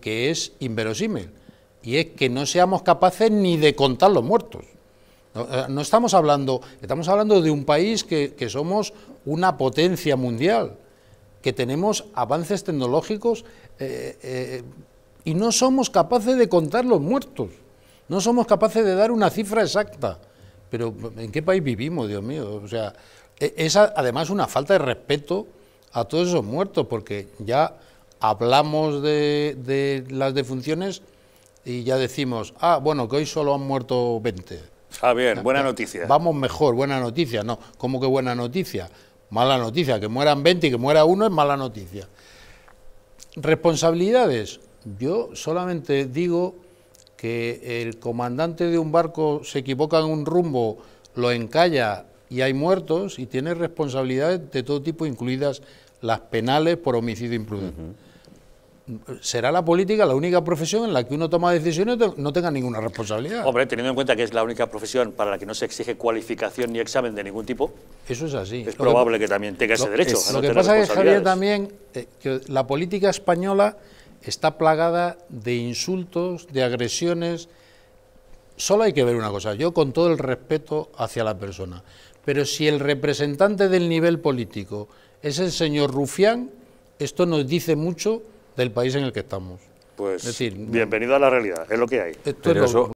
que, es inverosímil, y es que no seamos capaces ni de contar los muertos. No, eh, estamos hablando, estamos hablando de un país que, somos una potencia mundial, que tenemos avances tecnológicos eh, eh, y no somos capaces de contar los muertos, no somos capaces de dar una cifra exacta. Pero ¿en qué país vivimos, Dios mío? O sea, e, es además una falta de respeto a todos esos muertos, porque ya hablamos de, las defunciones y ya decimos, ah, bueno, que hoy solo han muerto 20. Ah, bien, buena noticia. Vamos mejor, buena noticia. No, ¿cómo que buena noticia? Mala noticia, que mueran 20 y que muera uno es mala noticia. Responsabilidades. Yo solamente digo que el comandante de un barco se equivoca en un rumbo, lo encalla y hay muertos y tiene responsabilidades de todo tipo, incluidas las penales por homicidio imprudente será la política la única profesión en la que uno toma decisiones no tenga ninguna responsabilidad. Hombre, teniendo en cuenta que es la única profesión para la que no se exige cualificación ni examen de ningún tipo. Eso es así. Es probable que, también tenga ese derecho. lo que pasa es que también, eh, que la política española está plagada de insultos, de agresiones. Solo hay que ver una cosa, yo con todo el respeto hacia la persona, pero si el representante del nivel político es el señor Rufián, esto nos dice mucho del país en el que estamos. Pues decir, bienvenido a la realidad, es lo que hay.